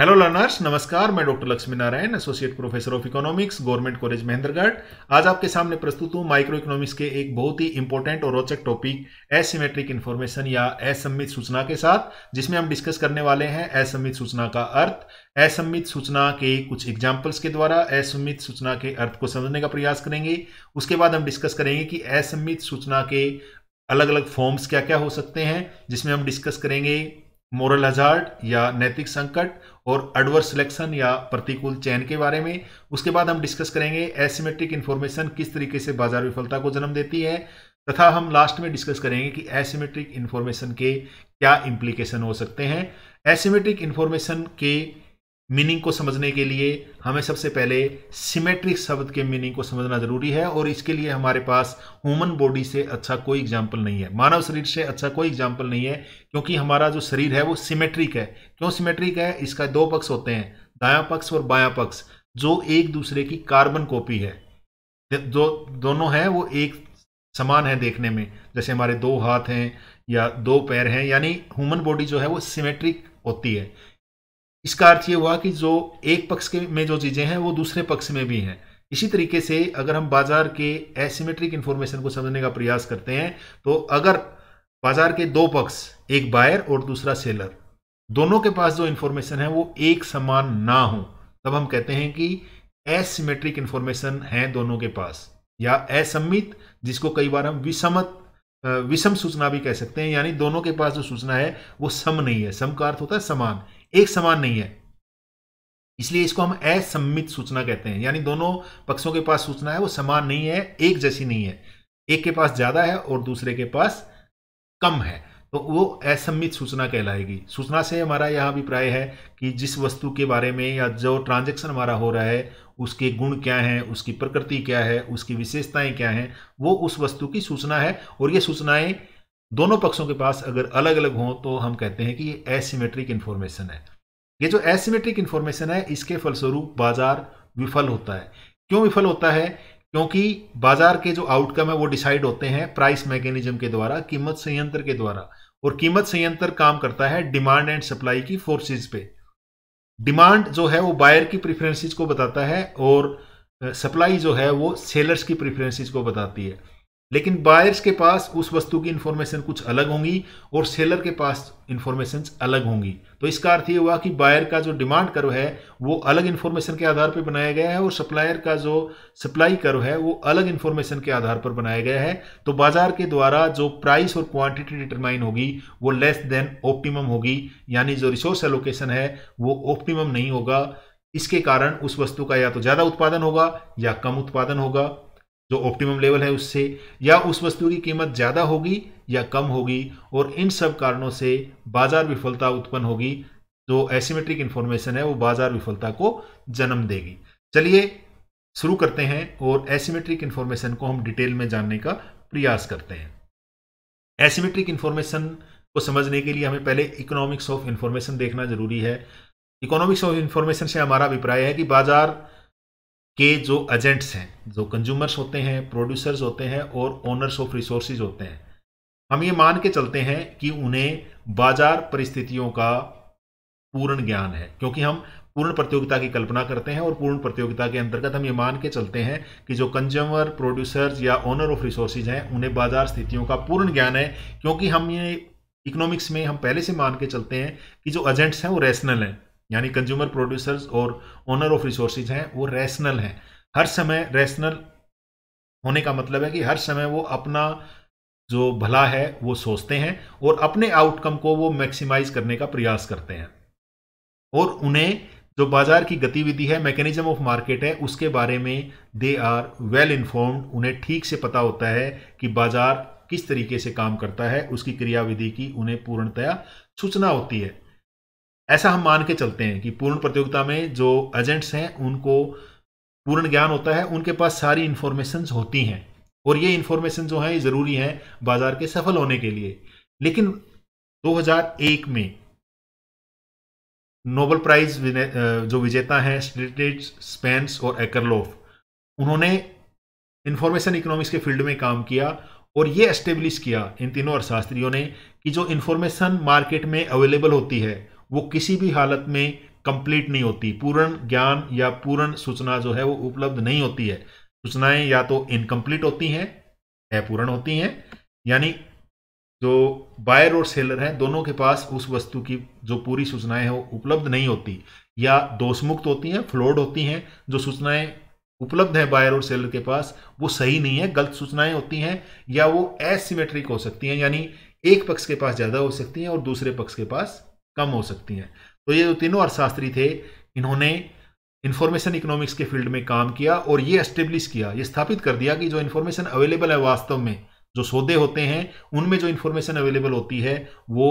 hello learners नमस्कार मैं doctor Lakshmi Narayan associate professor of economics government college Mahendragarh आज आपके सामने प्रस्तुत हूँ माइक्रो इकोनॉमिक्स के एक बहुत ही इंपॉर्टेंट और रोचक टॉपिक एसिमेट्रिक इन्फॉर्मेशन या असम्मित सूचना के साथ जिसमें हम डिस्कस करने वाले हैं असम्मित सूचना का अर्थ असम्मित सूचना के कुछ एग्जाम्पल्स के द्वारा असम्मित सूचना के अर्थ को समझने का प्रयास करेंगे उसके बाद हम डिस्कस करेंगे कि असम्मित सूचना के अलग अलग फॉर्म्स क्या क्या हो सकते हैं जिसमें हम डिस्कस करेंगे मोरल हजार्ड या नैतिक संकट और एडवर्स सिलेक्शन या प्रतिकूल चयन के बारे में उसके बाद हम डिस्कस करेंगे एसिमेट्रिक इन्फॉर्मेशन किस तरीके से बाजार विफलता को जन्म देती है तथा हम लास्ट में डिस्कस करेंगे कि एसिमेट्रिक इन्फॉर्मेशन के क्या इम्प्लीकेशन हो सकते हैं एसिमेट्रिक इन्फॉर्मेशन के मीनिंग को समझने के लिए हमें सबसे पहले सिमेट्रिक शब्द के मीनिंग को समझना जरूरी है और इसके लिए हमारे पास ह्यूमन बॉडी से अच्छा कोई एग्जाम्पल नहीं है मानव शरीर से अच्छा कोई एग्जाम्पल नहीं है क्योंकि हमारा जो शरीर है वो सिमेट्रिक है क्यों सिमेट्रिक है इसका दो पक्ष होते हैं दाया पक्ष और बाया पक्ष जो एक दूसरे की कार्बन कॉपी है जो दोनों हैं वो एक समान है देखने में जैसे हमारे दो हाथ हैं या दो पैर हैं यानी ह्यूमन बॉडी जो है वो सिमेट्रिक होती है इसका अर्थ ये हुआ कि जो एक पक्ष के में जो चीज़ें हैं वो दूसरे पक्ष में भी हैं इसी तरीके से अगर हम बाजार के एसिमेट्रिक इन्फॉर्मेशन को समझने का प्रयास करते हैं तो अगर बाजार के दो पक्ष एक बायर और दूसरा सेलर दोनों के पास जो इन्फॉर्मेशन है वो एक समान ना हो तब हम कहते हैं कि एसिमेट्रिक इन्फॉर्मेशन है दोनों के पास या असम्मित जिसको कई बार हम विषमत विषम सूचना भी कह सकते हैं यानी दोनों के पास जो सूचना है वो सम नहीं है सम का अर्थ होता है समान एक समान नहीं है इसलिए इसको हम असम्मित सूचना कहते हैं यानी दोनों पक्षों के पास सूचना है वो समान नहीं है एक जैसी नहीं है एक के पास ज्यादा है और दूसरे के पास कम है तो वो असम्मित सूचना कहलाएगी सूचना से हमारा यह अभिप्राय है कि जिस वस्तु के बारे में या जो ट्रांजेक्शन हमारा हो रहा है उसके गुण क्या हैं उसकी प्रकृति क्या है उसकी विशेषताएं क्या हैं वो उस वस्तु की सूचना है और ये सूचनाएं दोनों पक्षों के पास अगर अलग अलग हों तो हम कहते हैं कि ये एसिमेट्रिक इन्फॉर्मेशन है ये जो एसिमेट्रिक इन्फॉर्मेशन है इसके फलस्वरूप बाजार विफल होता है क्यों विफल होता है क्योंकि बाजार के जो आउटकम है वो डिसाइड होते हैं प्राइस मैकेनिज्म के द्वारा कीमत संयंत्र के द्वारा और कीमत संयंत्र काम करता है डिमांड एंड सप्लाई की फोर्सेज पे डिमांड जो है वो बायर की प्रेफरेंसेस को बताता है और सप्लाई जो है वो सेलर्स की प्रेफरेंसेस को बताती है लेकिन बायर्स के पास उस वस्तु की इन्फॉर्मेशन कुछ अलग होंगी और सेलर के पास इन्फॉर्मेशन अलग होंगी तो इसका अर्थ ये हुआ कि बायर का जो डिमांड कर्व है वो अलग इन्फॉर्मेशन के आधार पर बनाया गया है और सप्लायर का जो सप्लाई कर्व है वो अलग इन्फॉर्मेशन के आधार पर बनाया गया है तो बाजार के द्वारा जो प्राइस और क्वांटिटी डिटरमाइन होगी वो लेस देन ऑप्टिमम होगी यानी जो रिसोर्स एलोकेशन है वो ऑप्टिमम नहीं होगा इसके कारण उस वस्तु का या तो ज़्यादा उत्पादन होगा या कम उत्पादन होगा जो ऑप्टिमम लेवल है उससे या उस वस्तु की कीमत ज़्यादा होगी या कम होगी और इन सब कारणों से बाजार विफलता उत्पन्न होगी जो एसीमेट्रिक इन्फॉर्मेशन है वो बाजार विफलता को जन्म देगी चलिए शुरू करते हैं और एसीमेट्रिक इन्फॉर्मेशन को हम डिटेल में जानने का प्रयास करते हैं एसीमेट्रिक इन्फॉर्मेशन को समझने के लिए हमें पहले इकोनॉमिक्स ऑफ इन्फॉर्मेशन देखना जरूरी है इकोनॉमिक्स ऑफ इन्फॉर्मेशन से हमारा अभिप्राय है कि बाजार के जो एजेंट्स हैं जो कंज्यूमर्स होते हैं प्रोड्यूसर्स होते हैं और ओनर्स ऑफ रिसोर्स होते हैं हम ये मान के चलते हैं कि उन्हें बाजार परिस्थितियों का पूर्ण ज्ञान है क्योंकि हम पूर्ण प्रतियोगिता की कल्पना करते हैं और पूर्ण प्रतियोगिता के अंतर्गत हम ये मान के चलते हैं कि जो कंज्यूमर प्रोड्यूसर्स या ओनर ऑफ रिसोर्सेज हैं उन्हें बाजार स्थितियों का पूर्ण ज्ञान है क्योंकि हम ये इकोनॉमिक्स में हम पहले से मान के चलते हैं कि जो एजेंट्स हैं वो रैशनल हैं यानी कंज्यूमर प्रोड्यूसर्स और ओनर ऑफ रिसोर्सेज हैं वो रैशनल हैं हर समय रैशनल होने का मतलब है कि हर समय वो अपना जो भला है वो सोचते हैं और अपने आउटकम को वो मैक्सिमाइज करने का प्रयास करते हैं और उन्हें जो बाजार की गतिविधि है मैकेनिज्म ऑफ मार्केट है उसके बारे में दे आर वेल इन्फॉर्म्ड उन्हें ठीक से पता होता है कि बाजार किस तरीके से काम करता है उसकी क्रियाविधि की उन्हें पूर्णतया सूचना होती है ऐसा हम मान के चलते हैं कि पूर्ण प्रतियोगिता में जो एजेंट्स हैं उनको पूर्ण ज्ञान होता है उनके पास सारी इन्फॉर्मेशन होती हैं और ये इन्फॉर्मेशन जो है ये ज़रूरी है बाजार के सफल होने के लिए लेकिन 2001 में नोबल प्राइज जो विजेता हैं स्टिलिटेज स्पेंस और एकरलोफ उन्होंने इंफॉर्मेशन इकोनॉमिक्स के फील्ड में काम किया और ये एस्टेब्लिश किया इन तीनों अर्थशास्त्रियों ने कि जो इन्फॉर्मेशन मार्केट में अवेलेबल होती है वो किसी भी हालत में कंप्लीट नहीं होती पूर्ण ज्ञान या पूर्ण सूचना जो है वो उपलब्ध नहीं होती है सूचनाएं या तो इनकम्प्लीट होती हैं अपूर्ण होती हैं यानी जो बायर और सेलर हैं दोनों के पास उस वस्तु की जो पूरी सूचनाएं हैं वो उपलब्ध नहीं होती या दोषमुक्त होती हैं फ्लोड होती हैं जो सूचनाएं उपलब्ध है बायर और सेलर के पास वो सही नहीं है गलत सूचनाएं होती हैं या वो एसिमेट्रिक हो सकती हैं यानी एक पक्ष के पास ज़्यादा हो सकती हैं और दूसरे पक्ष के पास कम हो सकती हैं तो ये जो तीनों अर्थशास्त्री थे इन्होंने इन्फॉर्मेशन इकोनॉमिक्स के फील्ड में काम किया और ये एस्टेब्लिश किया ये स्थापित कर दिया कि जो इन्फॉर्मेशन अवेलेबल है वास्तव में जो सौदे होते हैं उनमें जो इन्फॉर्मेशन अवेलेबल होती है वो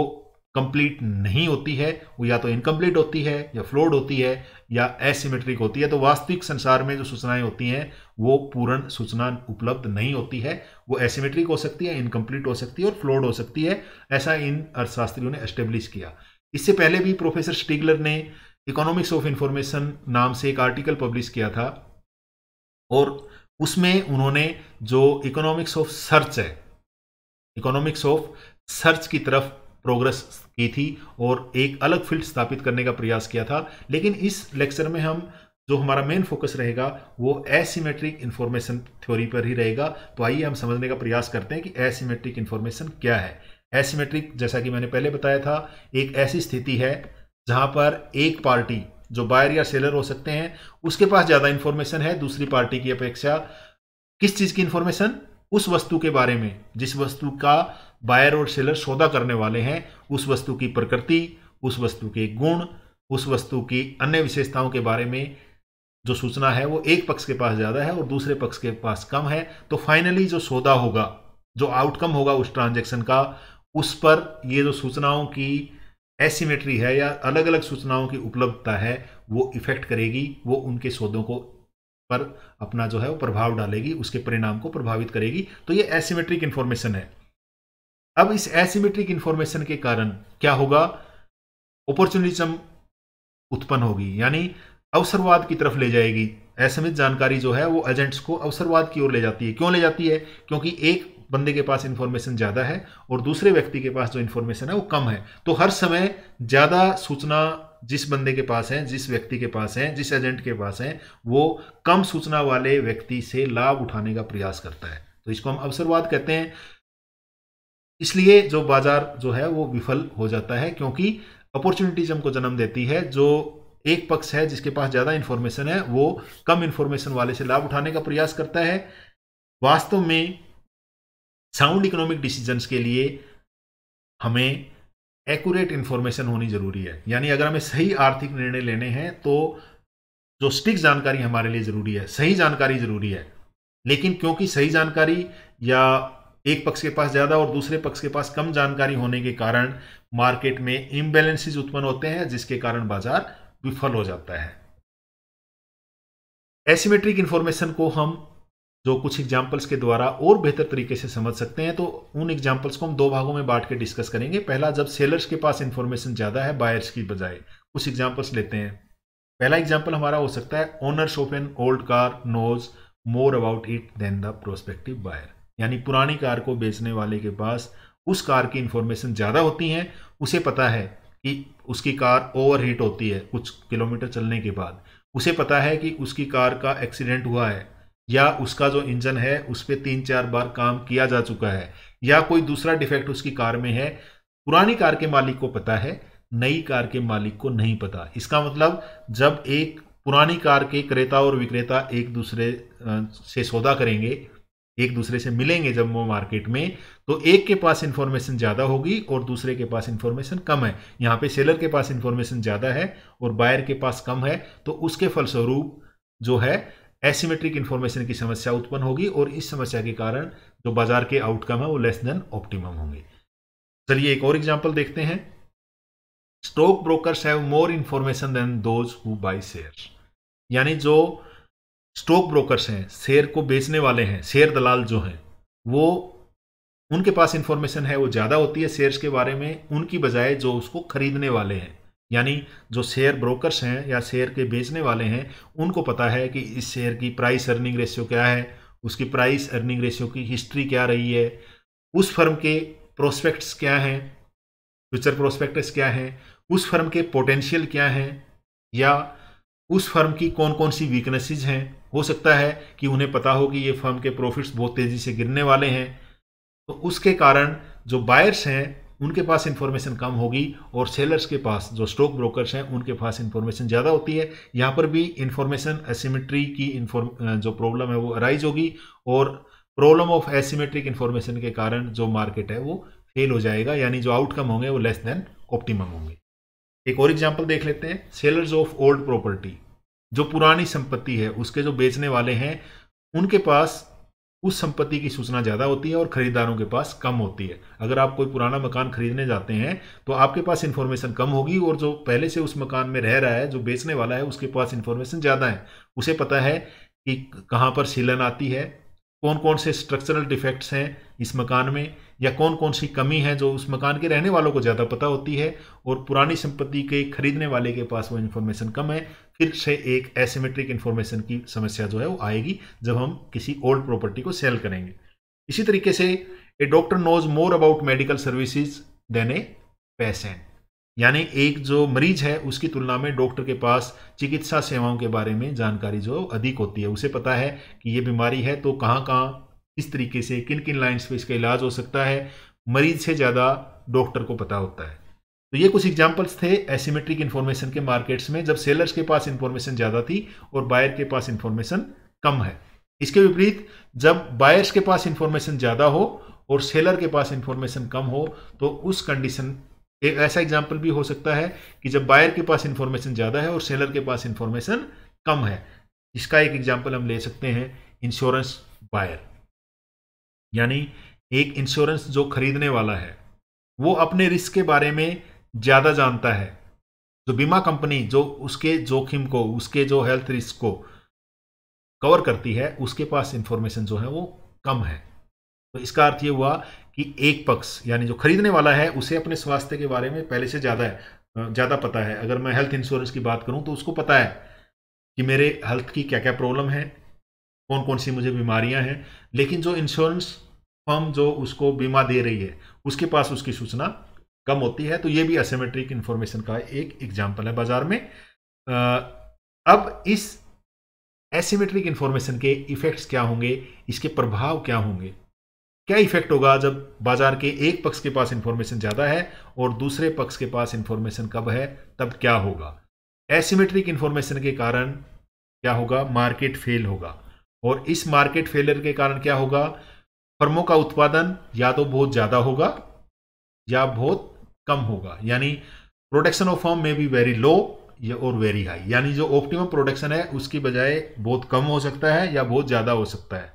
कंप्लीट नहीं होती है वो या तो इनकम्प्लीट होती है या फ्लोड होती है या एसिमेट्रिक होती है तो वास्तविक संसार में जो सूचनाएं होती हैं वो पूर्ण सूचना उपलब्ध नहीं होती है वो एसिमेट्रिक हो सकती है इनकम्प्लीट हो सकती है और फ्लोड हो सकती है ऐसा इन अर्थशास्त्रियों ने एस्टेब्लिश किया इससे पहले भी प्रोफेसर स्टिगलर ने इकोनॉमिक्स ऑफ इंफॉर्मेशन नाम से एक आर्टिकल पब्लिश किया था और उसमें उन्होंने जो इकोनॉमिक्स ऑफ सर्च है इकोनॉमिक्स ऑफ सर्च की तरफ प्रोग्रेस की थी और एक अलग फील्ड स्थापित करने का प्रयास किया था लेकिन इस लेक्चर में हम जो हमारा मेन फोकस रहेगा वो एसीमेट्रिक इन्फॉर्मेशन थ्योरी पर ही रहेगा तो आइए हम समझने का प्रयास करते हैं कि एसीमेट्रिक इन्फॉर्मेशन क्या है एसीमेट्रिक जैसा कि मैंने पहले बताया था एक ऐसी स्थिति है जहां पर एक पार्टी जो बायर या सेलर हो सकते हैं उसके पास ज़्यादा इंफॉर्मेशन है दूसरी पार्टी की अपेक्षा किस चीज़ की इंफॉर्मेशन उस वस्तु के बारे में जिस वस्तु का बायर और सेलर सौदा करने वाले हैं उस वस्तु की प्रकृति उस वस्तु के गुण उस वस्तु की अन्य विशेषताओं के बारे में जो सूचना है वो एक पक्ष के पास ज़्यादा है और दूसरे पक्ष के पास कम है तो फाइनली जो सौदा होगा जो आउटकम होगा उस ट्रांजेक्शन का उस पर ये जो सूचनाओं की एसीमेट्री है या अलग अलग सूचनाओं की उपलब्धता है वो इफेक्ट करेगी वो उनके शोधों को पर अपना जो है वो प्रभाव डालेगी उसके परिणाम को प्रभावित करेगी तो ये एसीमेट्रिक इन्फॉर्मेशन है अब इस एसीमेट्रिक इन्फॉर्मेशन के कारण क्या होगा अपॉर्चुनिज्म उत्पन्न होगी यानी अवसरवाद की तरफ ले जाएगी असमित जानकारी जो है वो एजेंट्स को अवसरवाद की ओर ले जाती है क्यों ले जाती है क्योंकि एक बंदे के पास इन्फॉर्मेशन ज़्यादा है और दूसरे व्यक्ति के पास जो इन्फॉर्मेशन है वो कम है तो हर समय ज़्यादा सूचना जिस बंदे के पास है जिस व्यक्ति के पास है जिस एजेंट के पास है वो कम सूचना वाले व्यक्ति से लाभ उठाने का प्रयास करता है तो इसको हम अवसरवाद कहते हैं इसलिए जो बाजार जो है वो विफल हो जाता है क्योंकि अपॉर्चुनिटीज हमको जन्म देती है जो एक पक्ष है जिसके पास ज़्यादा इंफॉर्मेशन है वो कम इंफॉर्मेशन वाले से लाभ उठाने का प्रयास करता है वास्तव में साउंड इकोनॉमिक डिसीजंस के लिए हमें एक्यूरेट इंफॉर्मेशन होनी ज़रूरी है यानी अगर हमें सही आर्थिक निर्णय लेने हैं तो जो स्टिक जानकारी हमारे लिए ज़रूरी है सही जानकारी ज़रूरी है लेकिन क्योंकि सही जानकारी या एक पक्ष के पास ज़्यादा और दूसरे पक्ष के पास कम जानकारी होने के कारण मार्केट में इम्बेलेंसेज उत्पन्न होते हैं जिसके कारण बाजार विफल हो जाता है एसिमेट्रिक इंफॉर्मेशन को हम जो कुछ एग्जाम्पल्स के द्वारा और बेहतर तरीके से समझ सकते हैं तो उन एग्जाम्पल्स को हम दो भागों में बांट के डिस्कस करेंगे पहला जब सेलर्स के पास इन्फॉर्मेशन ज़्यादा है बायर्स की बजाय कुछ एग्जाम्पल्स लेते हैं पहला एग्जाम्पल हमारा हो सकता है owners of an old car knows more about it than the prospective buyer यानी पुरानी कार को बेचने वाले के पास उस कार की इन्फॉर्मेशन ज़्यादा होती है उसे पता है कि उसकी कार ओवर हीट होती है कुछ किलोमीटर चलने के बाद उसे पता है कि उसकी कार का एक्सीडेंट हुआ है या उसका जो इंजन है उस पर तीन चार बार काम किया जा चुका है या कोई दूसरा डिफेक्ट उसकी कार में है पुरानी कार के मालिक को पता है नई कार के मालिक को नहीं पता इसका मतलब जब एक पुरानी कार के क्रेता और विक्रेता एक दूसरे से सौदा करेंगे एक दूसरे से मिलेंगे जब वो मार्केट में तो एक के पास इन्फॉर्मेशन ज़्यादा होगी और दूसरे के पास इन्फॉर्मेशन कम है यहाँ पे सेलर के पास इन्फॉर्मेशन ज़्यादा है और बायर के पास कम है तो उसके फलस्वरूप जो है एसिमेट्रिक इन्फॉर्मेशन की समस्या उत्पन्न होगी और इस समस्या के कारण जो बाजार के आउटकम है वो लेस देन ऑप्टिमम होंगे चलिए एक और एग्जाम्पल देखते हैं stock brokers have more information than those who buy share यानी जो स्टॉक ब्रोकर्स हैं शेयर को बेचने वाले हैं शेयर दलाल जो हैं वो उनके पास इन्फॉर्मेशन है वो ज़्यादा होती है शेयर्स के बारे में उनकी बजाय जो उसको खरीदने वाले हैं यानी जो शेयर ब्रोकर्स हैं या शेयर के बेचने वाले हैं उनको पता है कि इस शेयर की प्राइस अर्निंग रेशियो क्या है उसकी प्राइस अर्निंग रेशियो की हिस्ट्री क्या रही है उस फर्म के प्रोस्पेक्ट्स क्या हैं फ्यूचर प्रोस्पेक्ट्स क्या हैं उस फर्म के पोटेंशियल क्या हैं या उस फर्म की कौन कौन सी वीकनेसेस हैं हो सकता है कि उन्हें पता हो कि ये फर्म के प्रॉफिट्स बहुत तेज़ी से गिरने वाले हैं तो उसके कारण जो बायर्स हैं उनके पास इन्फॉर्मेशन कम होगी और सेलर्स के पास जो स्टॉक ब्रोकर्स हैं उनके पास इन्फॉर्मेशन ज़्यादा होती है यहाँ पर भी इन्फॉर्मेशन एसिमेट्री की जो प्रॉब्लम है वो अराइज होगी और प्रॉब्लम ऑफ एसिमेट्रिक इन्फॉर्मेशन के कारण जो मार्केट है वो फेल हो जाएगा यानी जो आउटकम होंगे वो लेस देन ऑप्टिमम होंगे एक और एग्जाम्पल देख लेते हैं सेलर्स ऑफ ओल्ड प्रॉपर्टी जो पुरानी संपत्ति है उसके जो बेचने वाले हैं उनके पास उस संपत्ति की सूचना ज़्यादा होती है और खरीदारों के पास कम होती है अगर आप कोई पुराना मकान खरीदने जाते हैं तो आपके पास इन्फॉर्मेशन कम होगी और जो पहले से उस मकान में रह रहा है जो बेचने वाला है उसके पास इन्फॉर्मेशन ज़्यादा है उसे पता है कि कहाँ पर सीलन आती है कौन कौन से स्ट्रक्चरल डिफेक्ट्स हैं इस मकान में या कौन कौन सी कमी है जो उस मकान के रहने वालों को ज़्यादा पता होती है और पुरानी संपत्ति के खरीदने वाले के पास वो इन्फॉर्मेशन कम है फिर से एक एसीमेट्रिक इन्फॉर्मेशन की समस्या जो है वो आएगी जब हम किसी ओल्ड प्रॉपर्टी को सेल करेंगे इसी तरीके से a doctor knows more about medical services than a patient यानी एक जो मरीज है उसकी तुलना में डॉक्टर के पास चिकित्सा सेवाओं के बारे में जानकारी जो अधिक होती है उसे पता है कि ये बीमारी है तो कहाँ कहाँ किस तरीके से किन किन लाइन्स पे इसका इलाज हो सकता है मरीज से ज़्यादा डॉक्टर को पता होता है तो ये कुछ एग्जाम्पल्स थे एसीमेट्रिक इन्फॉर्मेशन के मार्केट्स में जब सेलर्स के पास इन्फॉर्मेशन ज़्यादा थी और बायर के पास इन्फॉर्मेशन कम है इसके विपरीत जब बायर्स के पास इन्फॉर्मेशन ज़्यादा हो और सेलर के पास इन्फॉर्मेशन कम हो तो उस कंडीशन एक ऐसा एग्जाम्पल भी हो सकता है कि जब बायर के पास इंफॉर्मेशन ज़्यादा है और सेलर के पास इंफॉर्मेशन कम है इसका एक एग्जाम्पल हम ले सकते हैं इंश्योरेंस बायर यानी एक इंश्योरेंस जो खरीदने वाला है वो अपने रिस्क के बारे में ज़्यादा जानता है जो बीमा कंपनी जो उसके जोखिम को उसके जो हेल्थ रिस्क को कवर करती है उसके पास इंफॉर्मेशन जो है वो कम है तो इसका अर्थ ये हुआ कि एक पक्ष यानी जो खरीदने वाला है उसे अपने स्वास्थ्य के बारे में पहले से ज़्यादा ज़्यादा पता है अगर मैं हेल्थ इंश्योरेंस की बात करूँ तो उसको पता है कि मेरे हेल्थ की क्या क्या प्रॉब्लम है कौन कौन सी मुझे बीमारियां हैं लेकिन जो इंश्योरेंस फर्म जो उसको बीमा दे रही है उसके पास उसकी सूचना कम होती है तो ये भी असीमेट्रिक इन्फॉर्मेशन का एक एग्जाम्पल है बाजार में अब इस एसीमेट्रिक इंफॉर्मेशन के इफेक्ट्स क्या होंगे इसके प्रभाव क्या होंगे क्या इफेक्ट होगा जब बाजार के एक पक्ष के पास इंफॉर्मेशन ज़्यादा है और दूसरे पक्ष के पास इंफॉर्मेशन कब है तब क्या होगा एसिमेट्रिक इंफॉर्मेशन के कारण क्या होगा मार्केट फेल होगा और इस मार्केट फेलियर के कारण क्या होगा फर्मों का उत्पादन या तो बहुत ज़्यादा होगा या बहुत कम होगा यानी प्रोडक्शन ऑफ फॉर्म में भी वेरी लो या और वेरी हाई यानी जो ऑप्टिमम प्रोडक्शन है उसकी बजाय बहुत कम हो सकता है या बहुत ज़्यादा हो सकता है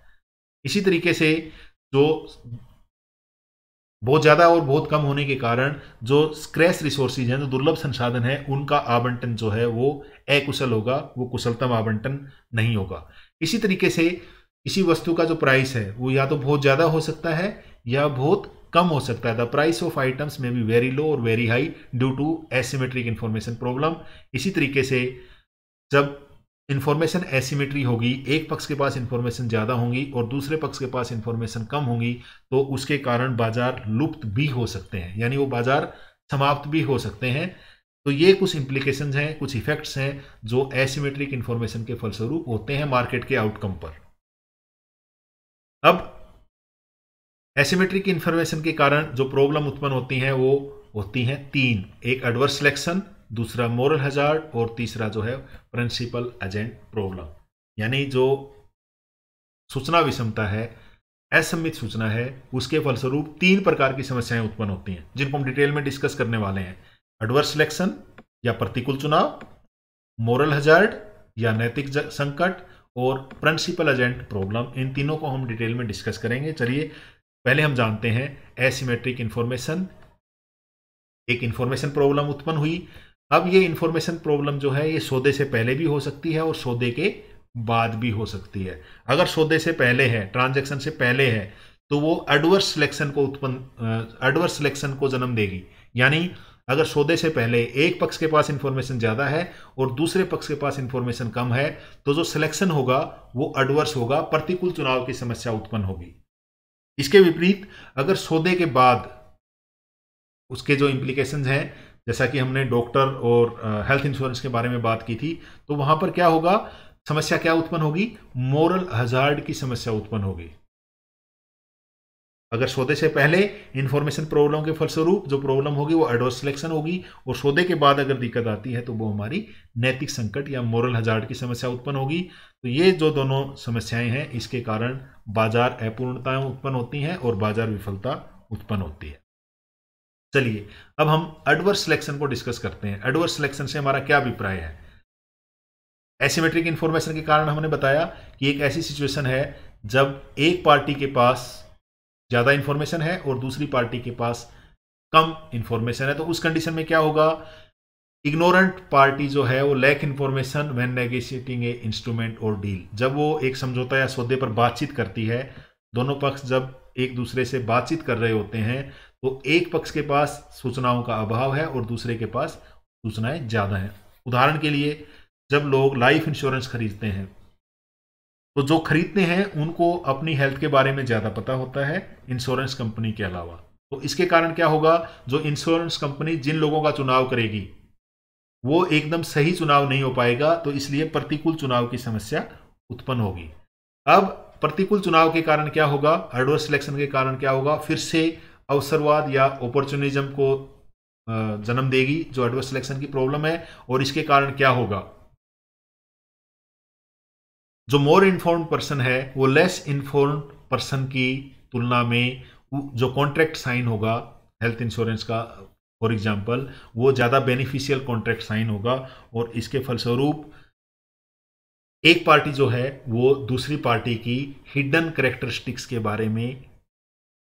इसी तरीके से जो बहुत ज़्यादा और बहुत कम होने के कारण जो स्क्रैच रिसोर्सिज हैं जो दुर्लभ संसाधन है उनका आवंटन जो है वो अकुशल होगा वो कुशलतम आवंटन नहीं होगा इसी तरीके से किसी वस्तु का जो प्राइस है वो या तो बहुत ज़्यादा हो सकता है या बहुत कम हो सकता है the price of items may be very low और very high due to asymmetric information problem इसी तरीके से जब इन्फॉर्मेशन एसीमेट्री होगी एक पक्ष के पास इन्फॉर्मेशन ज़्यादा होंगी और दूसरे पक्ष के पास इन्फॉर्मेशन कम होंगी तो उसके कारण बाजार लुप्त भी हो सकते हैं यानी वो बाजार समाप्त भी हो सकते हैं तो ये कुछ इम्प्लीकेशन हैं कुछ इफेक्ट्स हैं जो एसीमेट्रिक इन्फॉर्मेशन के फलस्वरूप होते हैं मार्केट के आउटकम पर अब एसीमेट्रिक इन्फॉर्मेशन के कारण जो प्रॉब्लम उत्पन्न होती हैं वो होती हैं तीन एक एडवर्स सिलेक्शन दूसरा मोरल हजार्ड और तीसरा जो है प्रिंसिपल एजेंट प्रॉब्लम यानी जो सूचना विषमता है असम्मित सूचना है उसके फलस्वरूप तीन प्रकार की समस्याएं उत्पन्न होती हैं जिनको हम डिटेल में डिस्कस करने वाले हैं एडवर्स सिलेक्शन या प्रतिकूल चुनाव मोरल हजार्ड या नैतिक संकट और प्रिंसिपल एजेंट प्रॉब्लम इन तीनों को हम डिटेल में डिस्कस करेंगे चलिए पहले हम जानते हैं एसीमेट्रिक इंफॉर्मेशन एक इंफॉर्मेशन प्रॉब्लम उत्पन्न हुई अब ये इन्फॉर्मेशन प्रॉब्लम जो है ये सौदे से पहले भी हो सकती है और सौदे के बाद भी हो सकती है अगर सौदे से पहले है ट्रांजेक्शन से पहले है तो वो एडवर्स सिलेक्शन को उत्पन्न एडवर्स सिलेक्शन को जन्म देगी यानी अगर सौदे से पहले एक पक्ष के पास इंफॉर्मेशन ज़्यादा है और दूसरे पक्ष के पास इंफॉर्मेशन कम है तो जो सिलेक्शन होगा वो एडवर्स होगा प्रतिकूल चुनाव की समस्या उत्पन्न होगी इसके विपरीत अगर सौदे के बाद उसके जो इंप्लीकेशन हैं जैसा कि हमने डॉक्टर और हेल्थ इंश्योरेंस के बारे में बात की थी तो वहां पर क्या होगा समस्या क्या उत्पन्न होगी मोरल हजार्ड की समस्या उत्पन्न होगी अगर सौदे से पहले इंफॉर्मेशन प्रॉब्लम के फलस्वरूप जो प्रॉब्लम होगी वो एडवर्स सिलेक्शन होगी और सौदे के बाद अगर दिक्कत आती है तो वो हमारी नैतिक संकट या मोरल हजार्ड की समस्या उत्पन्न होगी तो ये जो दोनों समस्याएं हैं इसके कारण बाजार अपूर्णताएं उत्पन्न होती हैं और बाजार विफलता उत्पन्न होती है चलिए अब हम एडवर्स सिलेक्शन को डिस्कस करते हैं एडवर्स सिलेक्शन से हमारा क्या अभिप्राय है एसिमेट्रिक इन्फॉर्मेशन के कारण हमने बताया कि एक ऐसी सिचुएशन है जब एक पार्टी के पास ज़्यादा इंफॉर्मेशन है और दूसरी पार्टी के पास कम इंफॉर्मेशन है तो उस कंडीशन में क्या होगा इग्नोरेंट पार्टी जो है वो lack information when negotiating a instrument और डील जब वो एक समझौता या सौदे पर बातचीत करती है दोनों पक्ष जब एक दूसरे से बातचीत कर रहे होते हैं तो एक पक्ष के पास सूचनाओं का अभाव है और दूसरे के पास सूचनाएं ज़्यादा हैं उदाहरण के लिए जब लोग लाइफ इंश्योरेंस खरीदते हैं तो जो खरीदते हैं उनको अपनी हेल्थ के बारे में ज़्यादा पता होता है इंश्योरेंस कंपनी के अलावा तो इसके कारण क्या होगा जो इंश्योरेंस कंपनी जिन लोगों का चुनाव करेगी वो एकदम सही चुनाव नहीं हो पाएगा तो इसलिए प्रतिकूल चुनाव की समस्या उत्पन्न होगी अब प्रतिकूल चुनाव के कारण क्या होगा हार्डवेयर सिलेक्शन के कारण क्या होगा फिर से अवसरवाद या अपॉर्चुनिज्म को जन्म देगी जो एडवर्स सिलेक्शन की प्रॉब्लम है और इसके कारण क्या होगा जो मोर इन्फॉर्म्ड पर्सन है वो लेस इन्फॉर्म्ड पर्सन की तुलना में जो कॉन्ट्रैक्ट साइन होगा हेल्थ इंश्योरेंस का फॉर एग्जाम्पल वो ज़्यादा बेनिफिशियल कॉन्ट्रैक्ट साइन होगा और इसके फलस्वरूप एक पार्टी जो है वो दूसरी पार्टी की हिडन करेक्टरिस्टिक्स के बारे में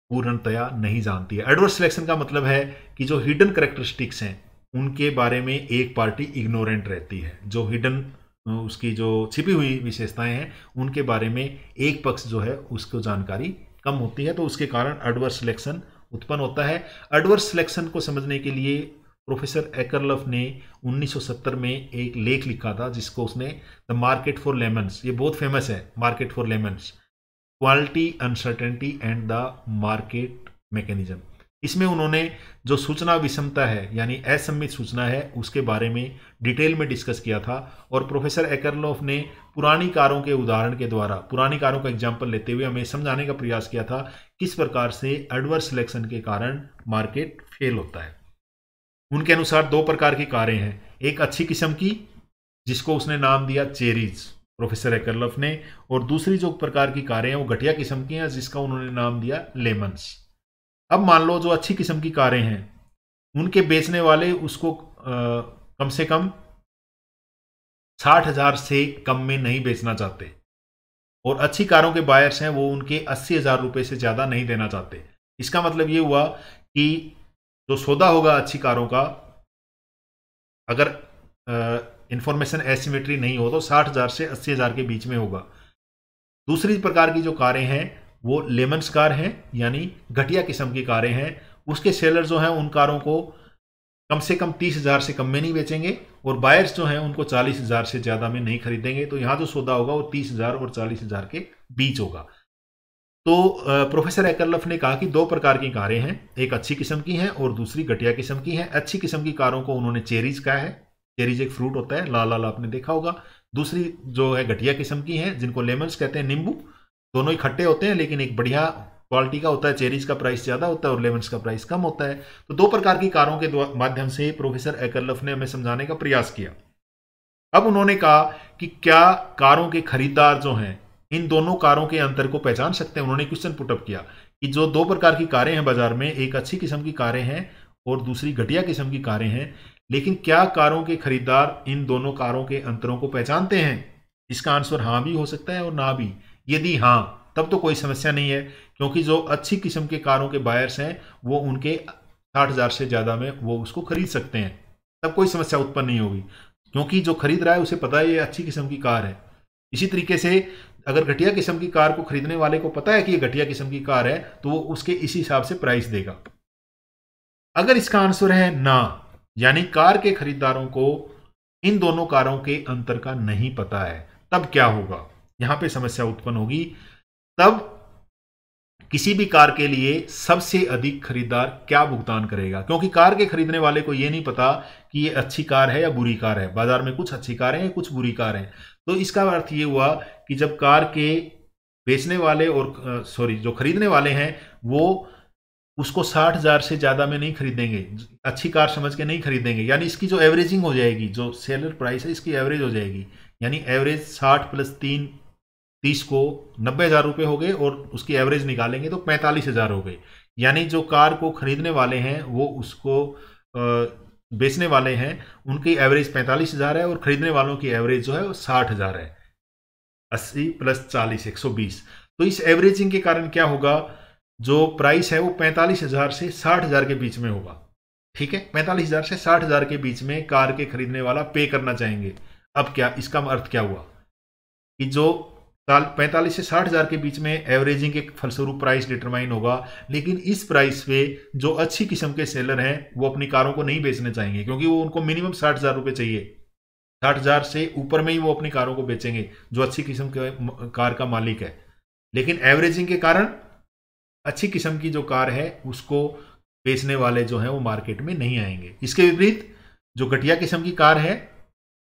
पूर्णतया नहीं जानती है एडवर्स सिलेक्शन का मतलब है कि जो हिडन करेक्टरिस्टिक्स हैं उनके बारे में एक पार्टी इग्नोरेंट रहती है जो हिडन उसकी जो छिपी हुई विशेषताएं हैं उनके बारे में एक पक्ष जो है उसको जानकारी कम होती है तो उसके कारण एडवर्स सिलेक्शन उत्पन्न होता है एडवर्स सिलेक्शन को समझने के लिए प्रोफेसर एकरलफ ने 1970 में एक लेख लिखा था जिसको उसने द मार्केट फॉर लेमन्स ये बहुत फेमस है market for lemons quality uncertainty and the market mechanism इसमें उन्होंने जो सूचना विषमता है यानी असम्मित सूचना है उसके बारे में डिटेल में डिस्कस किया था और प्रोफेसर एकरलोफ ने पुरानी कारों के उदाहरण के द्वारा पुरानी कारों का एग्जाम्पल लेते हुए हमें समझाने का प्रयास किया था किस प्रकार से एडवर्स सिलेक्शन के कारण मार्केट फेल होता है उनके अनुसार दो प्रकार की कारें हैं एक अच्छी किस्म की जिसको उसने नाम दिया चेरीज़ प्रोफेसर एकरलफ ने और दूसरी जो प्रकार की कारें हैं वो घटिया किस्म की हैं जिसका उन्होंने नाम दिया लेमन्स अब मान लो जो अच्छी किस्म की कारें हैं उनके बेचने वाले उसको आ, कम से कम साठ हजार से कम में नहीं बेचना चाहते और अच्छी कारों के बायर्स हैं वो उनके अस्सी हजार रुपये से ज़्यादा नहीं देना चाहते इसका मतलब ये हुआ कि जो सौदा होगा अच्छी कारों का अगर आ, इन्फॉर्मेशन एसिमेट्री नहीं हो तो साठ हज़ार से अस्सी हज़ार के बीच में होगा दूसरी प्रकार की जो कारें हैं वो लेमन्स कार हैं यानी घटिया किस्म की कारें हैं उसके सेलर जो हैं उन कारों को कम से कम तीस हज़ार से कम में नहीं बेचेंगे और बायर्स जो हैं उनको चालीस हज़ार से ज़्यादा में नहीं खरीदेंगे तो यहाँ जो सौदा होगा वो तीस हज़ार और चालीस हज़ार के बीच होगा तो प्रोफेसर एकरलफ ने कहा कि दो प्रकार की कारें हैं एक अच्छी किस्म की हैं और दूसरी घटिया किस्म की हैं अच्छी किस्म की कारों को उन्होंने चेरीज कहा है चेरीज एक फ्रूट होता है लाल लाल आपने देखा होगा दूसरी जो है घटिया किस्म की है जिनको लेमन्स कहते हैं नींबू दोनों ही खट्टे होते हैं लेकिन एक बढ़िया क्वालिटी का होता है चेरीज का प्राइस ज़्यादा होता है और लेमन्स का प्राइस कम होता है तो दो प्रकार की कारों के माध्यम से प्रोफेसर एकरलफ ने हमें समझाने का प्रयास किया अब उन्होंने कहा कि क्या कारों के खरीदार जो हैं इन दोनों कारों के अंतर को पहचान सकते हैं उन्होंने क्वेश्चन पुटअप किया कि जो दो प्रकार की कारें हैं बाजार में एक अच्छी किस्म की कारें हैं और दूसरी घटिया किस्म की कारें हैं लेकिन क्या कारों के खरीदार इन दोनों कारों के अंतरों को पहचानते हैं इसका आंसर हाँ भी हो सकता है और ना भी यदि हाँ तब तो कोई समस्या नहीं है क्योंकि जो अच्छी किस्म के कारों के बायर्स हैं वो उनके साठ हज़ार से ज़्यादा में वो उसको खरीद सकते हैं तब कोई समस्या उत्पन्न नहीं होगी क्योंकि जो खरीद रहा है उसे पता है ये अच्छी किस्म की कार है इसी तरीके से अगर घटिया किस्म की कार को खरीदने वाले को पता है कि ये घटिया किस्म की कार है तो वो उसके इसी हिसाब से प्राइस देगा अगर इसका आंसर है ना यानी कार के खरीदारों को इन दोनों कारों के अंतर का नहीं पता है तब क्या होगा यहां पे समस्या उत्पन्न होगी तब किसी भी कार के लिए सबसे अधिक खरीदार क्या भुगतान करेगा क्योंकि कार के खरीदने वाले को यह नहीं पता कि ये अच्छी कार है या बुरी कार है बाजार में कुछ अच्छी कार है कुछ बुरी कार है तो इसका अर्थ ये हुआ कि जब कार के बेचने वाले और सॉरी जो खरीदने वाले हैं वो उसको साठ हज़ार से ज़्यादा में नहीं खरीदेंगे अच्छी कार समझ के नहीं खरीदेंगे यानी इसकी जो एवरेजिंग हो जाएगी जो सेलर प्राइस है इसकी एवरेज हो जाएगी यानी एवरेज साठ प्लस तीन तीस को नब्बे हज़ार रुपये हो गए और उसकी एवरेज निकालेंगे तो पैंतालीस हज़ार हो गए यानी जो कार को ख़रीदने वाले हैं वो उसको बेचने वाले हैं उनकी एवरेज पैंतालीस हज़ार है और ख़रीदने वालों की एवरेज जो है वो साठ हज़ार है अस्सी प्लस चालीस एक सौ बीस तो इस एवरेजिंग के कारण क्या होगा जो प्राइस है वो पैंतालीस हज़ार से साठ हज़ार के बीच में होगा ठीक है पैंतालीस हज़ार से साठ हज़ार के बीच में कार के खरीदने वाला पे करना चाहेंगे अब क्या इसका अर्थ क्या हुआ कि जो साल पैंतालीस से साठ हज़ार के बीच में एवरेजिंग के फलस्वरूप प्राइस डिटरमाइन होगा लेकिन इस प्राइस पे जो अच्छी किस्म के सेलर हैं वो अपनी कारों को नहीं बेचने चाहेंगे क्योंकि वो उनको मिनिमम साठ हज़ार रुपये चाहिए साठ हज़ार से ऊपर में ही वो अपनी कारों को बेचेंगे जो अच्छी किस्म के कार का मालिक है लेकिन एवरेजिंग के कारण अच्छी किस्म की जो कार है उसको बेचने वाले जो हैं वो मार्केट में नहीं आएंगे इसके विपरीत जो घटिया किस्म की कार है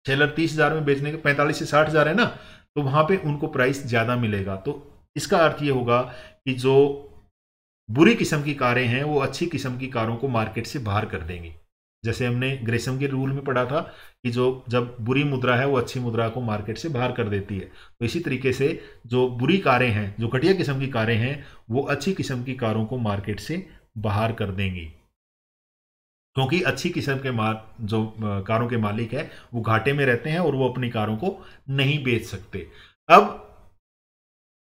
सेलर तीस हज़ार में बेचने के पैंतालीस से साठ हज़ार है ना तो वहाँ पे उनको प्राइस ज़्यादा मिलेगा तो इसका अर्थ ये होगा कि जो बुरी किस्म की कारें हैं वो अच्छी किस्म की कारों को मार्केट से बाहर कर देंगी जैसे हमने ग्रेसम के रूल में पढ़ा था कि जो जब बुरी मुद्रा है वो अच्छी मुद्रा को मार्केट से बाहर कर देती है तो इसी तरीके से जो बुरी कारें हैं जो घटिया किस्म की कारें हैं वो अच्छी किस्म की कारों को मार्केट से बाहर कर देंगी क्योंकि अच्छी किस्म के मार जो कारों के मालिक है वो घाटे में रहते हैं और वो अपनी कारों को नहीं बेच सकते अब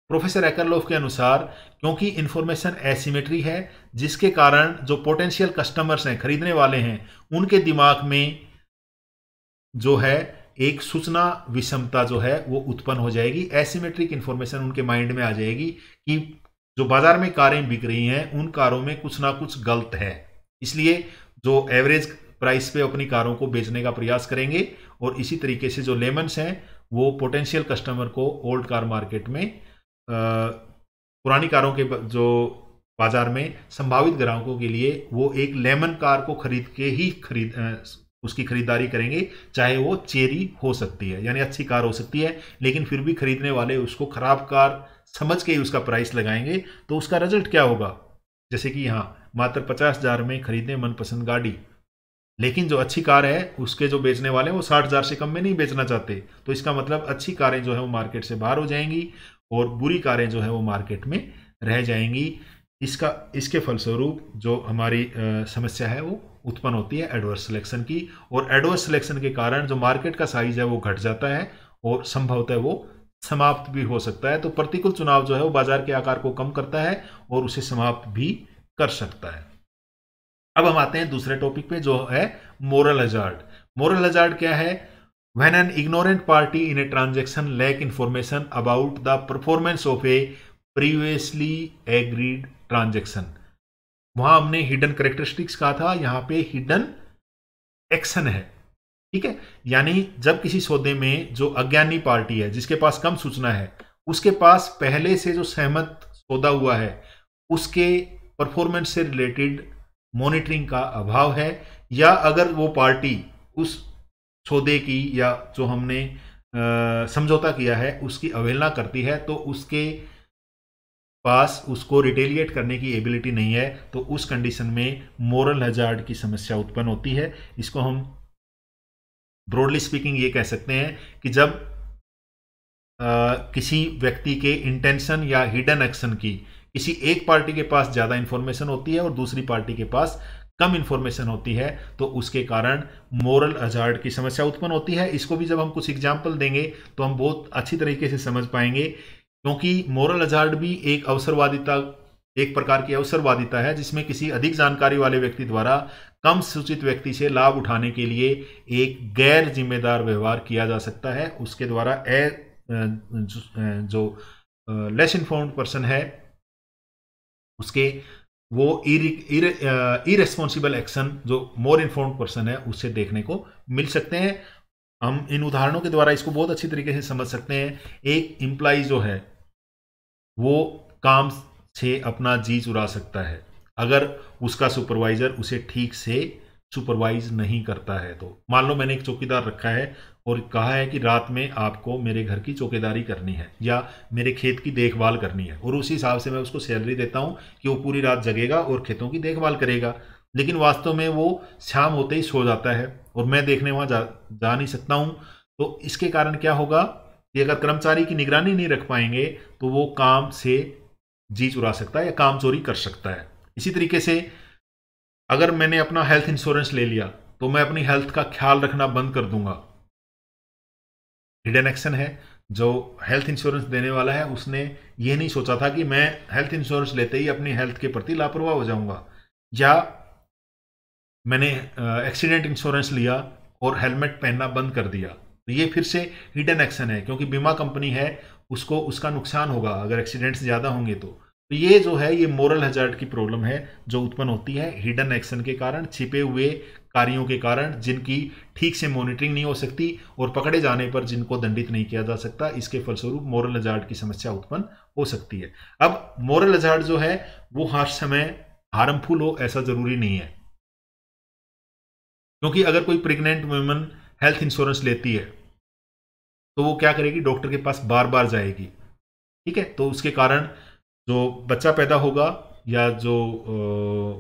प्रोफेसर एकरलोफ के अनुसार क्योंकि इन्फॉर्मेशन एसिमेट्री है जिसके कारण जो पोटेंशियल कस्टमर्स हैं खरीदने वाले हैं उनके दिमाग में जो है एक सूचना विषमता जो है वो उत्पन्न हो जाएगी एसिमेट्रिक इन्फॉर्मेशन उनके माइंड में आ जाएगी कि जो बाजार में कारें बिक रही हैं उन कारों में कुछ ना कुछ गलत है इसलिए जो एवरेज प्राइस पे अपनी कारों को बेचने का प्रयास करेंगे और इसी तरीके से जो लेमन्स हैं वो पोटेंशियल कस्टमर को ओल्ड कार मार्केट में पुरानी कारों के जो बाजार में संभावित ग्राहकों के लिए वो एक लेमन कार को खरीद के ही खरीद उसकी खरीदारी करेंगे चाहे वो चेरी हो सकती है यानी अच्छी कार हो सकती है लेकिन फिर भी खरीदने वाले उसको खराब कार समझ के ही उसका प्राइस लगाएंगे तो उसका रिजल्ट क्या होगा जैसे कि यहाँ मात्र पचास हज़ार में खरीदें मनपसंद गाड़ी लेकिन जो अच्छी कार है उसके जो बेचने वाले हैं वो साठ हज़ार से कम में नहीं बेचना चाहते तो इसका मतलब अच्छी कारें जो है वो मार्केट से बाहर हो जाएंगी और बुरी कारें जो है वो मार्केट में रह जाएंगी इसका इसके फलस्वरूप जो हमारी आ, समस्या है वो उत्पन्न होती है एडवर्स सिलेक्शन की और एडवर्स सिलेक्शन के कारण जो मार्केट का साइज है वो घट जाता है और संभवतः वो समाप्त भी हो सकता है तो प्रतिकूल चुनाव जो है वो बाजार के आकार को कम करता है और उसे समाप्त भी कर सकता है अब हम आते हैं दूसरे टॉपिक पे जो है मोरल हजार्ड मोरल हजार्ड क्या है when an ignorant party in a transaction lack information about the performance of a previously agreed transaction वहां हमने हिडन करेक्टरिस्टिक्स कहा था यहां पे हिडन एक्शन है ठीक है यानी जब किसी सौदे में जो अज्ञानी पार्टी है जिसके पास कम सूचना है उसके पास पहले से जो सहमत सौदा हुआ है उसके परफॉर्मेंस से रिलेटेड मॉनिटरिंग का अभाव है या अगर वो पार्टी उस सौदे की या जो हमने समझौता किया है उसकी अवहेलना करती है तो उसके पास उसको रिटेलिएट करने की एबिलिटी नहीं है तो उस कंडीशन में मोरल हजार्ड की समस्या उत्पन्न होती है इसको हम ब्रॉडली स्पीकिंग ये कह सकते हैं कि जब आ, किसी व्यक्ति के इंटेंशन या हिडन एक्शन की किसी एक पार्टी के पास ज़्यादा इंफॉर्मेशन होती है और दूसरी पार्टी के पास कम इन्फॉर्मेशन होती है तो उसके कारण मोरल अजार्ड की समस्या उत्पन्न होती है इसको भी जब हम कुछ एग्जाम्पल देंगे तो हम बहुत अच्छी तरीके से समझ पाएंगे क्योंकि मोरल अजार्ड भी एक अवसरवादिता एक प्रकार की अवसरवादिता है जिसमें किसी अधिक जानकारी वाले व्यक्ति द्वारा कम सूचित व्यक्ति से लाभ उठाने के लिए एक गैर जिम्मेदार व्यवहार किया जा सकता है उसके द्वारा ए जो लेस इन्फॉर्म्ड पर्सन है उसके वो इरेस्पॉन्सिबल एक्शन uh, जो मोर इन्फॉर्म पर्सन है उससे देखने को मिल सकते हैं हम इन उदाहरणों के द्वारा इसको बहुत अच्छी तरीके से समझ सकते हैं एक इम्प्लाई जो है वो काम से अपना जी चुरा सकता है अगर उसका सुपरवाइजर उसे ठीक से सुपरवाइज नहीं करता है तो मान लो मैंने एक चौकीदार रखा है और कहा है कि रात में आपको मेरे घर की चौकीदारी करनी है या मेरे खेत की देखभाल करनी है और उसी हिसाब से मैं उसको सैलरी देता हूँ कि वो पूरी रात जगेगा और खेतों की देखभाल करेगा लेकिन वास्तव में वो शाम होते ही सो जाता है और मैं देखने वहाँ जा, जा नहीं सकता हूँ तो इसके कारण क्या होगा कि अगर कर्मचारी की निगरानी नहीं रख पाएंगे तो वो काम से जी चुरा सकता है या काम चोरी कर सकता है इसी तरीके से अगर मैंने अपना हेल्थ इंश्योरेंस ले लिया तो मैं अपनी हेल्थ का ख्याल रखना बंद कर दूंगा हिडन एक्शन है जो हेल्थ इंश्योरेंस देने वाला है उसने ये नहीं सोचा था कि मैं हेल्थ इंश्योरेंस लेते ही अपनी हेल्थ के प्रति लापरवाह हो जाऊंगा या मैंने एक्सीडेंट uh, इंश्योरेंस लिया और हेलमेट पहनना बंद कर दिया तो ये फिर से हिडन एक्शन है क्योंकि बीमा कंपनी है उसको उसका नुकसान होगा अगर एक्सीडेंट्स ज़्यादा होंगे तो तो ये जो है ये मोरल हजार्ट की प्रॉब्लम है जो उत्पन्न होती है हिडन एक्शन के कारण छिपे हुए कार्यों के कारण जिनकी ठीक से मॉनिटरिंग नहीं हो सकती और पकड़े जाने पर जिनको दंडित नहीं किया जा सकता इसके फलस्वरूप मोरल अजार्ड की समस्या उत्पन्न हो सकती है अब मॉरल अजार्ड जो है वो हर समय हार्मफुल हो ऐसा जरूरी नहीं है क्योंकि अगर कोई प्रेग्नेंट वुमेन हेल्थ इंश्योरेंस लेती है तो वो क्या करेगी डॉक्टर के पास बार बार जाएगी ठीक है तो उसके कारण जो बच्चा पैदा होगा या जो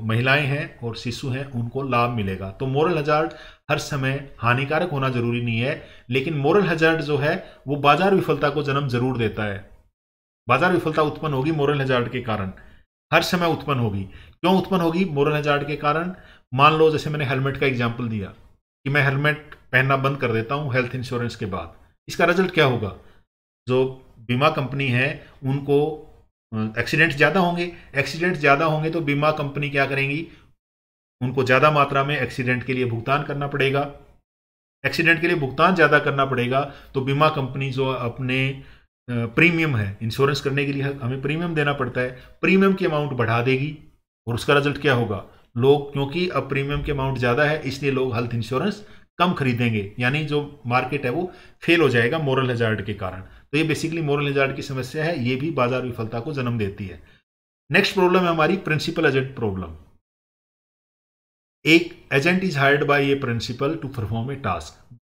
महिलाएं हैं और शिशु हैं उनको लाभ मिलेगा तो मोरल हजार्ड हर समय हानिकारक होना जरूरी नहीं है लेकिन मोरल हजार्ड जो है वो बाजार विफलता को जन्म जरूर देता है बाजार विफलता उत्पन्न होगी मोरल हजार्ड के कारण हर समय उत्पन्न होगी क्यों उत्पन्न होगी मोरल हजार्ड के कारण मान लो जैसे मैंने हेलमेट का एग्जाम्पल दिया कि मैं हेलमेट पहनना बंद कर देता हूँ हेल्थ इंश्योरेंस के बाद इसका रिजल्ट क्या होगा जो बीमा कंपनी है उनको एक्सीडेंट ज़्यादा होंगे एक्सीडेंट ज़्यादा होंगे तो बीमा कंपनी क्या करेंगी उनको ज़्यादा मात्रा में एक्सीडेंट के लिए भुगतान करना पड़ेगा एक्सीडेंट के लिए भुगतान ज़्यादा करना पड़ेगा तो बीमा कंपनी जो अपने प्रीमियम है इंश्योरेंस करने के लिए हमें प्रीमियम देना पड़ता है प्रीमियम की अमाउंट बढ़ा देगी और उसका रिजल्ट क्या होगा लोग क्योंकि अब प्रीमियम के अमाउंट ज़्यादा है इसलिए लोग हेल्थ इंश्योरेंस कम खरीदेंगे यानी जो मार्केट है वो फेल हो जाएगा मोरल हजार्ड के कारण तो ये बेसिकली मोरल एजार्ड की समस्या है ये भी बाजार विफलता को जन्म देती है नेक्स्ट प्रॉब्लम है हमारी प्रिंसिपल एजेंट प्रॉब्लम एक agent is hired by a principal to perform a task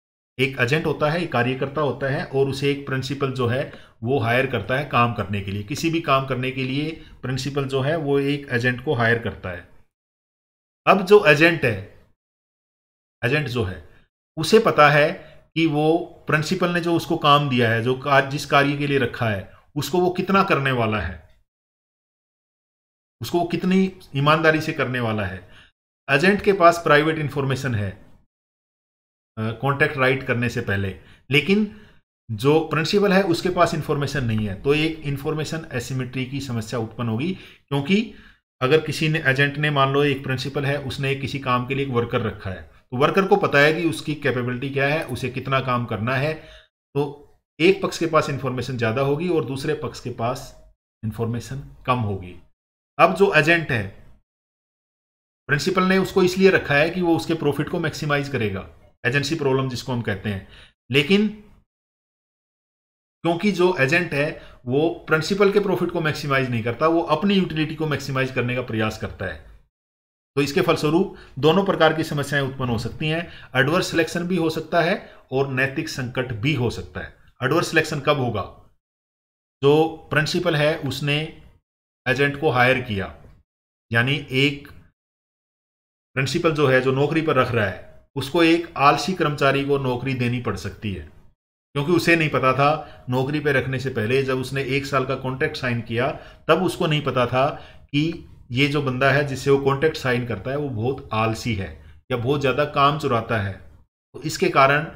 एक एजेंट होता है एक कार्यकर्ता होता है और उसे एक प्रिंसिपल जो है वो हायर करता है काम करने के लिए किसी भी काम करने के लिए प्रिंसिपल जो है वो एक एजेंट को हायर करता है अब जो एजेंट है एजेंट जो है उसे पता है कि वो प्रिंसिपल ने जो उसको काम दिया है जो कार्य जिस कार्य के लिए रखा है उसको वो कितना करने वाला है उसको वो कितनी ईमानदारी से करने वाला है एजेंट के पास प्राइवेट इंफॉर्मेशन है कॉन्ट्रैक्ट राइट करने से पहले लेकिन जो प्रिंसिपल है उसके पास इंफॉर्मेशन नहीं है तो एक इंफॉर्मेशन एसिमेट्री की समस्या उत्पन्न होगी क्योंकि अगर किसी ने एजेंट ने मान लो एक प्रिंसिपल है उसने किसी काम के लिए एक वर्कर रखा है तो वर्कर को पता है कि उसकी कैपेबिलिटी क्या है उसे कितना काम करना है तो एक पक्ष के पास इंफॉर्मेशन ज़्यादा होगी और दूसरे पक्ष के पास इंफॉर्मेशन कम होगी अब जो एजेंट है प्रिंसिपल ने उसको इसलिए रखा है कि वो उसके प्रॉफिट को मैक्सिमाइज करेगा एजेंसी प्रॉब्लम जिसको हम कहते हैं लेकिन क्योंकि जो एजेंट है वो प्रिंसिपल के प्रॉफिट को मैक्सिमाइज नहीं करता वो अपनी यूटिलिटी को मैक्सिमाइज करने का प्रयास करता है तो इसके फलस्वरूप दोनों प्रकार की समस्याएं उत्पन्न हो सकती हैं एडवर्स सिलेक्शन भी हो सकता है और नैतिक संकट भी हो सकता है एडवर्स सिलेक्शन कब होगा जो प्रिंसिपल है उसने एजेंट को हायर किया यानी एक प्रिंसिपल जो है जो नौकरी पर रख रहा है उसको एक आलसी कर्मचारी को नौकरी देनी पड़ सकती है क्योंकि उसे नहीं पता था नौकरी पर रखने से पहले जब उसने एक साल का कॉन्ट्रैक्ट साइन किया तब उसको नहीं पता था कि ये जो बंदा है जिससे वो कॉन्ट्रैक्ट साइन करता है वो बहुत आलसी है या बहुत ज़्यादा काम चुराता है तो इसके कारण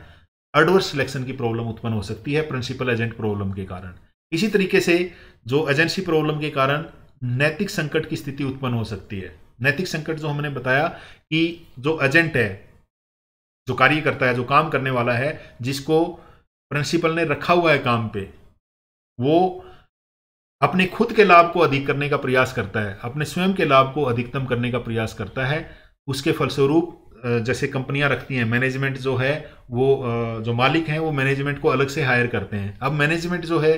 एडवर्स सिलेक्शन की प्रॉब्लम उत्पन्न हो सकती है प्रिंसिपल एजेंट प्रॉब्लम के कारण इसी तरीके से जो एजेंसी प्रॉब्लम के कारण नैतिक संकट की स्थिति उत्पन्न हो सकती है नैतिक संकट जो हमने बताया कि जो एजेंट है जो कार्य करता है जो काम करने वाला है जिसको प्रिंसिपल ने रखा हुआ है काम पे वो अपने खुद के लाभ को अधिक करने का प्रयास करता है अपने स्वयं के लाभ को अधिकतम करने का प्रयास करता है उसके फलस्वरूप जैसे कंपनियां रखती हैं मैनेजमेंट जो है वो जो मालिक हैं वो मैनेजमेंट को अलग से हायर करते हैं अब मैनेजमेंट जो है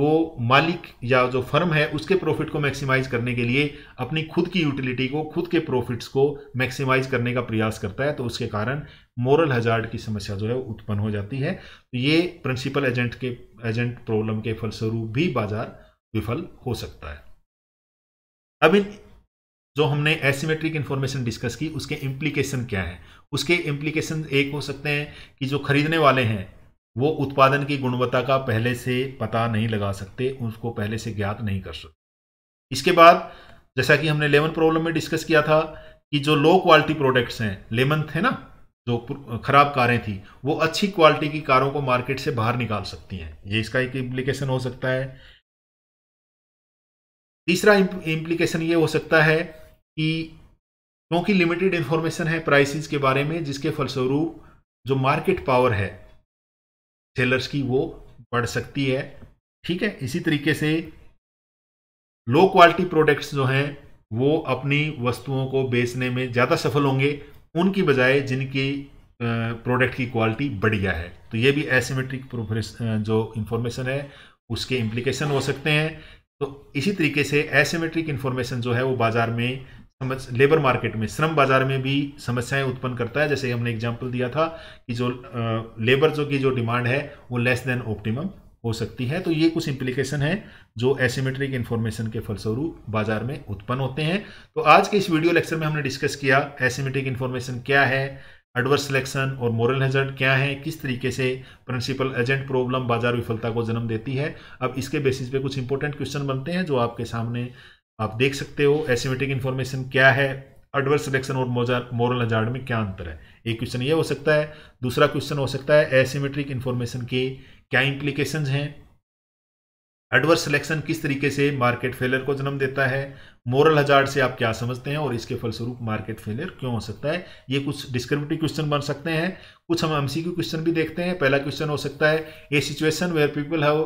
वो मालिक या जो फर्म है उसके प्रॉफिट को मैक्सिमाइज करने के लिए अपनी खुद की यूटिलिटी को खुद के प्रॉफिट्स को मैक्सिमाइज करने का प्रयास करता है तो उसके कारण मोरल हजार्ड की समस्या जो है उत्पन्न हो जाती है तो ये प्रिंसिपल एजेंट के एजेंट प्रॉब्लम के फलस्वरूप भी बाजार विफल हो सकता है अब इन जो हमने एसिमेट्रिक इन्फॉर्मेशन डिस्कस की उसके इम्प्लीकेशन क्या है उसके इम्प्लीकेशन एक हो सकते हैं कि जो खरीदने वाले हैं वो उत्पादन की गुणवत्ता का पहले से पता नहीं लगा सकते उसको पहले से ज्ञात नहीं कर सकते इसके बाद जैसा कि हमने लेमन प्रॉब्लम में डिस्कस किया था कि जो लो क्वालिटी प्रोडक्ट्स हैं लेमन थे ना जो खराब कारें थी वो अच्छी क्वालिटी की कारों को मार्केट से बाहर निकाल सकती हैं ये इसका एक इम्प्लीकेशन हो सकता है तीसरा इम्प्लीकेशन ये हो सकता है कि क्योंकि लिमिटेड इन्फॉर्मेशन है प्राइसेस के बारे में जिसके फलस्वरूप जो मार्केट पावर है सेलर्स की वो बढ़ सकती है ठीक है इसी तरीके से लो क्वालिटी प्रोडक्ट्स जो हैं वो अपनी वस्तुओं को बेचने में ज़्यादा सफल होंगे उनकी बजाय जिनकी प्रोडक्ट की क्वालिटी बढ़िया है तो ये भी एसिमेट्रिक जो इंफॉर्मेशन है उसके इम्प्लीकेशन हो सकते हैं तो इसी तरीके से एसिमेट्रिक इन्फॉर्मेशन जो है वो बाजार में समझ लेबर मार्केट में श्रम बाजार में भी समस्याएं उत्पन्न करता है जैसे हमने एग्जाम्पल दिया था कि जो लेबर जो की जो डिमांड है वो लेस देन ऑप्टिमम हो सकती है तो ये कुछ इंप्लीकेशन है जो एसिमेट्रिक इन्फॉर्मेशन के फलस्वरूप बाजार में उत्पन्न होते हैं तो आज के इस वीडियो लेक्चर में हमने डिस्कस किया एसिमेट्रिक इन्फॉर्मेशन क्या है एडवर्स सिलेक्शन और मोरल हेजर्ड क्या है किस तरीके से प्रिंसिपल एजेंट प्रॉब्लम बाजार विफलता को जन्म देती है अब इसके बेसिस पे कुछ इंपॉर्टेंट क्वेश्चन बनते हैं जो आपके सामने आप देख सकते हो एसिमेटिक इन्फॉर्मेशन क्या है एडवर्स सिलेक्शन और मोरल हजार्ड में क्या अंतर है एक क्वेश्चन ये हो सकता है दूसरा क्वेश्चन हो सकता है एसिमेट्रिक इन्फॉर्मेशन के क्या इंप्लीकेशन हैं एडवर्स सिलेक्शन किस तरीके से मार्केट फेलियर को जन्म देता है मोरल हजार से आप क्या समझते हैं और इसके फलस्वरूप मार्केट फेलियर क्यों हो सकता है ये कुछ डिस्क्रिप्टिव क्वेश्चन बन सकते हैं कुछ हम एमसीक्यू क्वेश्चन भी देखते हैं पहला क्वेश्चन हो सकता है a situation where people have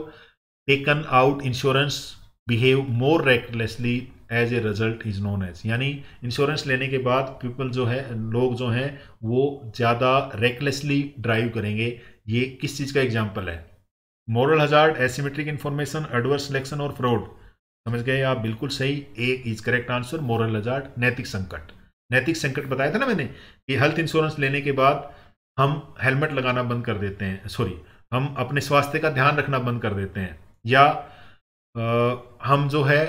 taken out insurance behave more recklessly as a result is known as यानी इंश्योरेंस लेने के बाद पीपल जो है लोग जो हैं वो ज़्यादा रेकलेसली ड्राइव करेंगे ये किस चीज़ का एग्जाम्पल है moral hazard asymmetric information adverse selection और फ्रॉड समझ गए आप बिल्कुल सही A is correct answer moral hazard नैतिक संकट नैतिक संकट बताया था ना मैंने कि हेल्थ इंश्योरेंस लेने के बाद हम हेलमेट लगाना बंद कर देते हैं सॉरी हम अपने स्वास्थ्य का ध्यान रखना बंद कर देते हैं या आ, हम जो है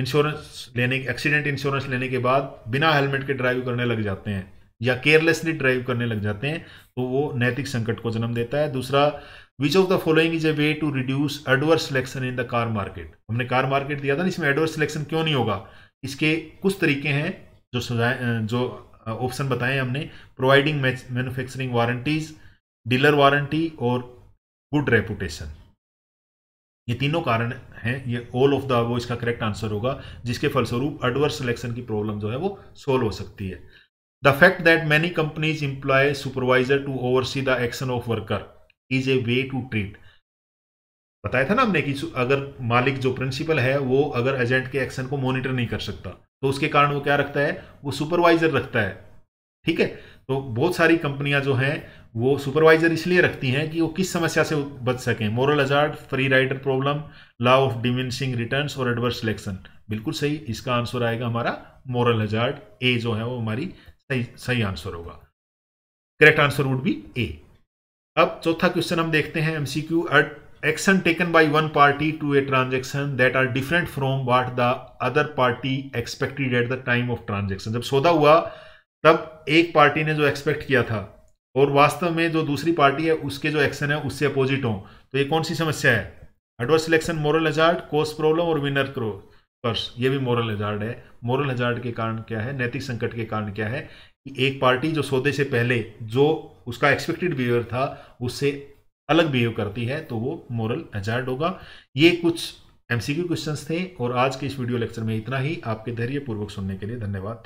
इंश्योरेंस लेने एक्सीडेंट इंश्योरेंस लेने के बाद बिना हेलमेट के ड्राइव करने लग जाते हैं या केयरलेसली ड्राइव करने लग जाते हैं तो वो नैतिक संकट को जन्म देता है दूसरा which of the following is a way to reduce adverse selection in the car market हमने कार मार्केट दिया था ना इसमें एडवर्स सिलेक्शन क्यों नहीं होगा इसके कुछ तरीके हैं जो सुझाए जो ऑप्शन बताए हमने providing manufacturing warranties dealer warranty और गुड रेपुटेशन ये तीनों कारण हैं ये ऑल ऑफ द वो इसका करेक्ट आंसर होगा जिसके फलस्वरूप एडवर्स सिलेक्शन की प्रॉब्लम जो है वो सोल्व हो सकती है the fact that many companies employ supervisor to oversee the action of worker is a way to treat बताया था ना हमने कि अगर मालिक जो प्रिंसिपल है वो अगर एजेंट के एक्शन को मॉनिटर नहीं कर सकता तो उसके कारण वो क्या रखता है वो सुपरवाइजर रखता है ठीक है तो बहुत सारी कंपनियां जो हैं वो सुपरवाइजर इसलिए रखती हैं कि वो किस समस्या से बच सकें moral hazard free rider problem law of diminishing returns और एडवर्स सिलेक्शन बिल्कुल सही इसका आंसर आएगा हमारा मोरल अजार्ड ए जो है वो हमारी सही सही आंसर होगा correct answer would be A अब चौथा क्वेश्चन हम देखते हैं MCQ action taken by one party to a transaction that are different from what the other party expected at the time of transaction जब सौदा हुआ तब एक पार्टी ने जो एक्सपेक्ट किया था और वास्तव में जो दूसरी पार्टी है उसके जो एक्शन है उससे अपोजिट हो तो ये कौन सी समस्या है adverse selection moral hazard Coase problem और विनर क्रो पर्स ये भी मोरल हजार्ड है मोरल हजार्ड के कारण क्या है नैतिक संकट के कारण क्या है कि एक पार्टी जो सौदे से पहले जो उसका एक्सपेक्टेड बिहेवियर था उससे अलग बिहेव करती है तो वो मोरल एजार्ड होगा ये कुछ एमसीक्यू क्वेश्चंस थे और आज के इस वीडियो लेक्चर में इतना ही आपके धैर्यपूर्वक सुनने के लिए धन्यवाद